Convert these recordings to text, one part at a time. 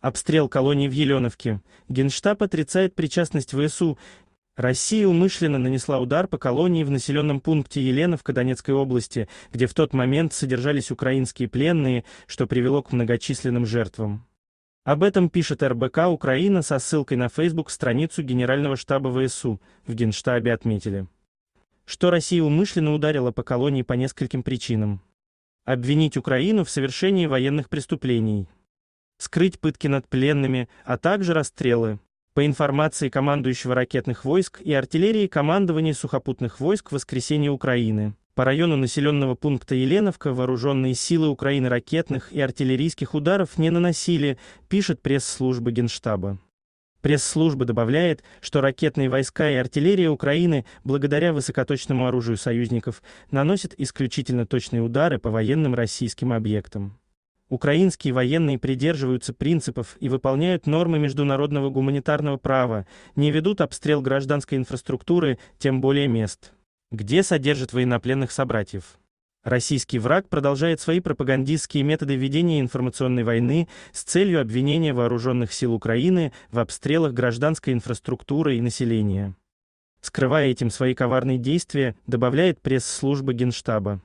Обстрел колонии в Еленовке. Генштаб отрицает причастность ВСУ. Россия умышленно нанесла удар по колонии в населенном пункте Еленовка Донецкой области, где в тот момент содержались украинские пленные, что привело к многочисленным жертвам. Об этом пишет РБК «Украина» со ссылкой на Facebook-страницу Генерального штаба ВСУ, в Генштабе отметили, что Россия умышленно ударила по колонии по нескольким причинам. Обвинить Украину в совершении военных преступлений – скрыть пытки над пленными, а также расстрелы. По информации командующего ракетных войск и артиллерии командования сухопутных войск в воскресенье Украины, по району населенного пункта Еленовка вооруженные силы Украины ракетных и артиллерийских ударов не наносили, пишет пресс-служба Генштаба. Пресс-служба добавляет, что ракетные войска и артиллерия Украины, благодаря высокоточному оружию союзников, наносят исключительно точные удары по военным российским объектам. Украинские военные придерживаются принципов и выполняют нормы международного гуманитарного права, не ведут обстрел гражданской инфраструктуры, тем более мест, где содержат военнопленных собратьев. Российский враг продолжает свои пропагандистские методы ведения информационной войны с целью обвинения вооруженных сил Украины в обстрелах гражданской инфраструктуры и населения. Скрывая этим свои коварные действия, добавляет пресс-служба Генштаба.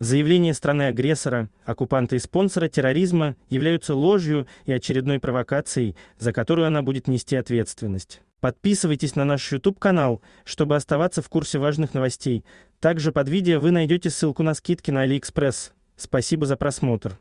Заявления страны-агрессора, оккупанта и спонсора терроризма являются ложью и очередной провокацией, за которую она будет нести ответственность. Подписывайтесь на наш YouTube-канал, чтобы оставаться в курсе важных новостей. Также под видео вы найдете ссылку на скидки на AliExpress. Спасибо за просмотр.